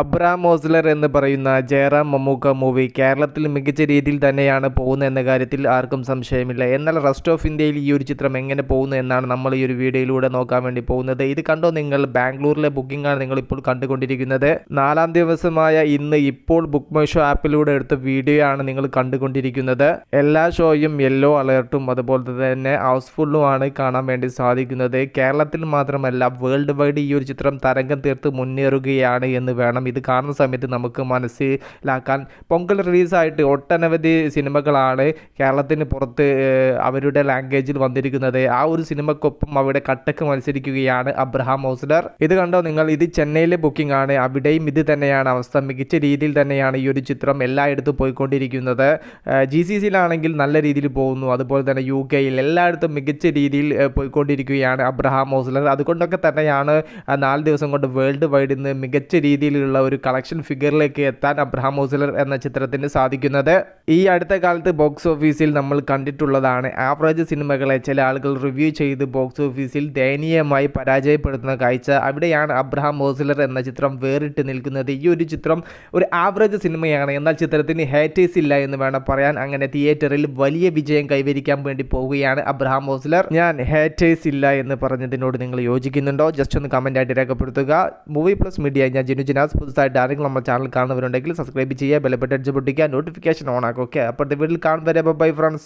Abram മോസ്ലർ എന്ന് പറയുന്ന Jayaram Mammukka movie കേരളത്തിൽ മികച്ച രീതിയിൽ തന്നെയാണ് പോകുന്നത് എന്ന കാര്യത്തിൽ ആർക്കും സംശയമില്ല എന്നാൽ റെസ്റ്റ് ഓഫ് ഇന്ത്യയിൽ ഈ ഒരു ചിത്രം എങ്ങനെ പോകുന്നു എന്നാണ് നമ്മൾ ഈ ഒരു വീഡിയോയിലൂടെ നോക്കാൻ വേണ്ടി പോകുന്നത് ഇത് കണ്ടോ നിങ്ങൾ ബാംഗ്ലൂരിലെ ബുക്കിംഗാണ് നിങ്ങൾ ഇപ്പോൾ കണ്ടുകൊണ്ടിരിക്കുന്നത് നാലാം ദിവസമായ ഇന്ന് ഇപ്പോൾ ബുക്ക് മൈ ഷോ ആപ്പിലൂടെ എടുത്ത വീഡിയോ ആണ് നിങ്ങൾ കണ്ടുകൊണ്ടിരിക്കുന്നത് എല്ലാ ഷോയും യെല്ലോ അലേർട്ടും അതുപോലെ തന്നെ ഹൗസ്ഫുള്ളുമാണ് കാണാൻ വേണ്ടി സാധിക്കുന്നത് കേരളത്തിൽ മാത്രമല്ല വേൾഡ് വൈഡ് ഈ ഒരു ചിത്രം തരംഗം തീർത്ത് മുന്നേറുകയാണ് എന്ന് വേണം കാരണം ഇത് കാണുന്ന സമയത്ത് നമുക്ക് മനസ്സിലാക്കാൻ പൊങ്കൽ റിലീസായിട്ട് ഒട്ടനവധി സിനിമകളാണ് കേരളത്തിന് പുറത്ത് അവരുടെ ലാംഗ്വേജിൽ വന്നിരിക്കുന്നത് ആ ഒരു സിനിമക്കൊപ്പം അവിടെ കട്ടക്ക് മത്സരിക്കുകയാണ് അബ്രഹാം ഹൗസ്ലർ ഇത് കണ്ടോ നിങ്ങൾ ഇത് ചെന്നൈയിലെ ബുക്കിംഗ് ആണ് അവിടെയും ഇത് തന്നെയാണ് അവസ്ഥ മികച്ച രീതിയിൽ തന്നെയാണ് ഈ ഒരു ചിത്രം എല്ലായിടത്തും പോയിക്കൊണ്ടിരിക്കുന്നത് ജി സി സിയിലാണെങ്കിൽ നല്ല രീതിയിൽ പോകുന്നു അതുപോലെ തന്നെ യു കെയിൽ എല്ലായിടത്തും മികച്ച രീതിയിൽ പോയിക്കൊണ്ടിരിക്കുകയാണ് അബ്രഹാം ഹൗസ്ലർ അതുകൊണ്ടൊക്കെ തന്നെയാണ് നാല് ദിവസം കൊണ്ട് വേൾഡ് വൈഡിൽ നിന്ന് മികച്ച രീതിയിലുള്ള ഉള്ള ഒരു കളക്ഷൻ ഫിഗറിലേക്ക് എത്താൻ അബ്രഹാം ഹൗസലർ എന്ന ചിത്രത്തിന് സാധിക്കുന്നത് ഈ അടുത്ത കാലത്ത് ബോക്സ് ഓഫീസിൽ നമ്മൾ കണ്ടിട്ടുള്ളതാണ് ആവറേജ് സിനിമകളെ ചില ആളുകൾ റിവ്യൂ ചെയ്ത് ബോക്സ് ഓഫീസിൽ ദയനീയമായി പരാജയപ്പെടുത്തുന്ന കാഴ്ച അവിടെയാണ് അബ്രഹാം ഹൗസലർ എന്ന ചിത്രം വേറിട്ട് നിൽക്കുന്നത് ഈ ഒരു ചിത്രം ഒരു ആവറേജ് സിനിമയാണ് എന്നാൽ ചിത്രത്തിന് ഹേറ്റേഴ്സ് ഇല്ല എന്ന് വേണം പറയാൻ അങ്ങനെ തിയേറ്ററിൽ വലിയ വിജയം കൈവരിക്കാൻ വേണ്ടി പോവുകയാണ് അബ്രഹാം ഹോസ്ലർ ഞാൻ ഹേറ്റേഴ്സ് ഇല്ല എന്ന് പറഞ്ഞതിനോട് നിങ്ങൾ യോജിക്കുന്നുണ്ടോ ജസ്റ്റ് ഒന്ന് കമൻ്റായിട്ട് രേഖപ്പെടുത്തുക മൂവി പ്ലസ് മീഡിയ ഞാൻ ജിനുജിനാസ് വീഡിയോസ് പുതുതായിട്ട് ആരെങ്കിലും നമ്മുടെ ചാനൽ കാണുന്നവരുണ്ടെങ്കിൽ സബ്സ്ക്രൈബ് ചെയ്യുക ബെലപ്പെട്ട് അടിച്ച് പൊട്ടിക്കുക നോട്ടിഫിക്കേഷൻ ഓൺ ആക്കുക ഓക്കെ അപ്പോഴത്തെ വീട്ടിൽ കാണുന്നവരെ ബൈ ഫ്രണ്ട്സ്